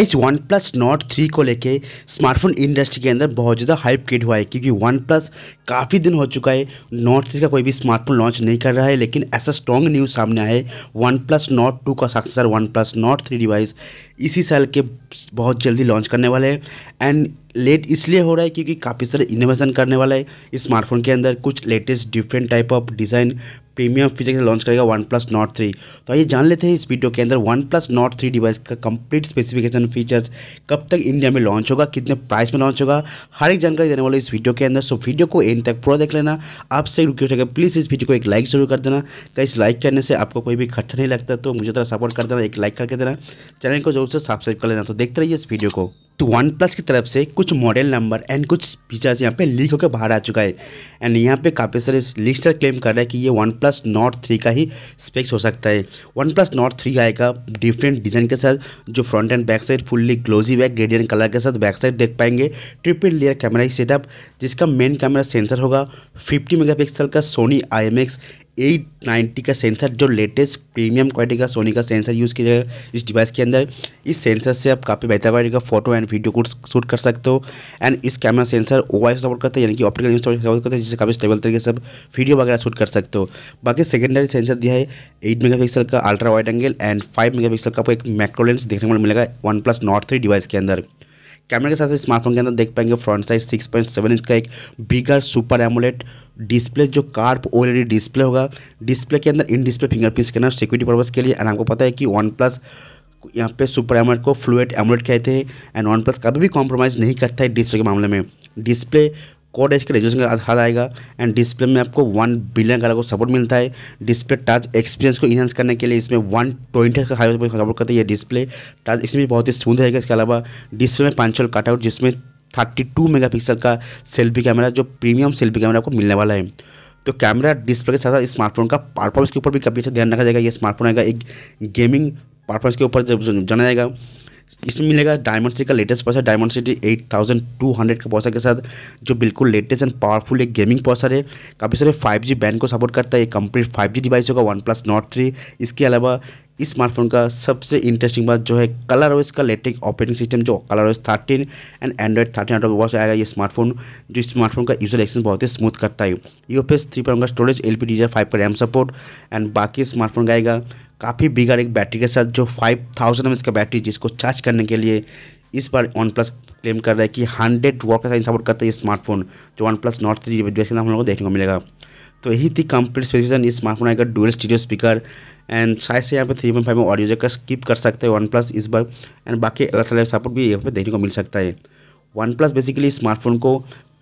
इस one OnePlus Nord three को लेके स्मार्टफोन इंडस्ट्री के अंदर बहुत ज़्यादा हाइप क्रिएट हुआ है क्योंकि वन प्लस काफ़ी दिन हो चुका है नोट थ्री का कोई भी स्मार्टफोन लॉन्च नहीं कर रहा है लेकिन ऐसा स्ट्रॉन्ग न्यूज़ सामने आया है वन प्लस नोट टू का successor OnePlus Nord three device इसी साल के बहुत जल्दी लॉन्च करने वाले हैं एंड लेट इसलिए हो रहा है क्योंकि काफ़ी सारे इनोवेशन करने वाला है स्मार्टफोन के अंदर कुछ latest different type of design premium feature के लॉन्च करेगा वन प्लस नॉट थ्री तो आइए जान लेते हैं इस वीडियो के अंदर one plus Nord three device का कंप्लीट स्पेसिफिकेशन फीचर्स कब तक इंडिया में लॉन्च होगा कितने प्राइस में लॉन्च होगा हर एक जानकारी देने वाले इस वीडियो के अंदर सो वीडियो को एंड तक पूरा देख लेना आपसे रिक्वेस्ट है प्लीज़ इस वीडियो को एक लाइक जरूर कर देना कहीं लाइक करने से आपको कोई भी खर्चा नहीं लगता तो मुझे थोड़ा तो सपोर्ट कर देना एक लाइक करके देना चैनल को जरूर से सब्सक्राइब कर लेना तो देखते रहिए इस वीडियो को तो वन प्लस की तरफ से कुछ मॉडल नंबर एंड कुछ फीचर्स यहाँ पे लीक होकर बाहर आ चुका है एंड यहाँ पे काफ़ी सारे लिस्टर क्लेम कर रहे हैं कि ये वन प्लस नॉट थ्री का ही स्पेक्स हो सकता है वन प्लस नॉट थ्री आएगा डिफरेंट डिज़ाइन के साथ जो front and back side fully glossy back gradient colour के साथ बैक साइड देख पाएंगे ट्रिपल लेयर कैमरा की सेटअप जिसका मेन कैमरा सेंसर होगा फिफ्टी मेगा का सोनी आई एट नाइन्टी का सेंसर जो लेटेस्ट प्रीमियम क्वालिटी का सोनी का सेंसर यूज़ किया जाएगा इस डिवाइस के अंदर इस सेंसर से आप काफ़ी बेहतर क्वालिटी का फोटो एंड वीडियो को शूट कर सकते हो एंड इस camera sensor O I support करता है यानी कि ऑप्टिकल सपोर्ट करता है जिससे काफ़ी स्टेबल तरीके से आप वीडियो वगैरह शूट कर सकते हो बाकी सेकेंडरी सेंसर दिया है एट मेगा का ultra wide angle and five mega का आपको एक मैक्रोलेंस देखने को मिलेगा one plus Nord three device के अंदर कैमरे के साथ स्मार्टफोन के अंदर देख पाएंगे फ्रंट साइड 6.7 इंच का एक बिगर सुपर एमोलेट डिस्प्ले जो कार्प ओएलईडी डिस्प्ले होगा डिस्प्ले के अंदर in display fingerprint scanner security purpose के लिए एंड आपको पता है कि वन प्लस यहाँ पे सुपर एमोलेट को फ्लूएट एमोलेट कहते हैं एंड वन प्लस कभी भी कॉम्प्रोमाइज़ नहीं करता है डिस्प्ले के मामले में डिस्प्ले कोड एच के रेजोल्यूशन का आधार आएगा एंड डिस्प्ले में आपको वन बिलियन कलर को सपोर्ट मिलता है डिस्प्ले टच एक्सपीरियंस को इनहेंस करने के लिए इसमें वन ट्वेंटी का हाई सपोर्ट करता है यह डिस्प्ले टच इसमें बहुत ही स्मूथ रहेगा इसके अलावा डिस्प्ले में पांच कटआउट जिसमें 32 मेगापिक्सल का सेल्फी कैमरा जो प्रीमियम सेल्फी कैमरा आपको मिलने वाला है तो कैमरा डिस्प्ले के साथ साथ स्मार्टफोन का परफॉर्मेंस के ऊपर भी काफ़ी अच्छा ध्यान रखा जाएगा ये स्मार्टफोन आएगा एक गेमिंग परफॉर्मेंस के ऊपर जब जाना जाएगा इसमें मिलेगा डायमंड सिटी का लेटेस्ट पॉसर डायमंड सिटी 8200 के पॉसर के साथ जो बिल्कुल लेटेस्ट एंड पावरफुल एक गेमिंग पॉसर है काफ़ी सारे 5G बैंड को सपोर्ट करता है कंप्लीट 5G डिवाइस होगा वन प्लस नॉट थ्री इसके अलावा इस स्मार्टफोन का सबसे इंटरेस्टिंग बात जो है कलर ऑस का लेटेस्ट ऑपरेटिंग सिस्टम जो ColorOS thirteen and Android thirteen out of आएगा ये स्मार्टफोन जो स्मार्टफोन का यूजर एक्सपीरियंस बहुत ही स्मूथ करता है एस थ्री पर storage L P D five पर रैम सपोर्ट एंड बाकी स्मार्टफोन का आएगा काफ़ी बिगड़ एक बैटरी के साथ जो फाइव थाउजेंड एम का बैटरी जिसको चार्ज करने के लिए इस बार वन प्लस क्लेम कर रहा है कि हंड्रेड वॉट का सपोर्ट करता है ये स्मार्टफोन जो one plus Nord three variation हम लोग को देखने को मिलेगा तो यही थी कंप्लीट स्पेसिफिकेशन इस स्मार्टफोन आएगा डुअल स्टीडियो स्पीकर एंड शायद से यहाँ पे थ्री पॉइंट फाइव में ऑडियो जैक स्किप कर सकते हैं वन प्लस इस बार एंड बाकी अलग सपोर्ट भी यहाँ पे देखने को मिल सकता है वन प्लस बेसिकली स्मार्टफोन को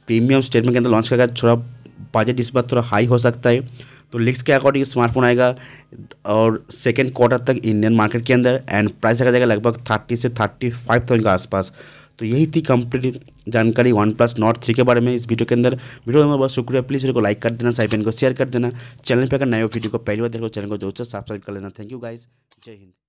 प्रीमियम स्टेटमेंट के अंदर लॉन्च करेगा थोड़ा बजट इस बार थोड़ा हाई हो सकता है तो लिक्स के अकॉर्डिंग स्मार्टफोन आएगा और सेकेंड क्वार्टर तक इंडियन मार्केट के अंदर एंड प्राइस रखा जाएगा लगभग थर्टी से थर्टी फाइव थाउजेंड के आसपास तो यही थी कंप्लीट जानकारी वन प्लस नॉट थ्री के बारे में इस वीडियो के अंदर वीडियो में बहुत शुक्रिया प्लीज़ वीडियो को लाइक कर देना साइबेन को शेयर कर देना चैनल पर अगर नए वीडियो को पहली बार देखो चैनल को जोर से सब्सक्राइब कर लेना थैंक यू गाइज जय हिंद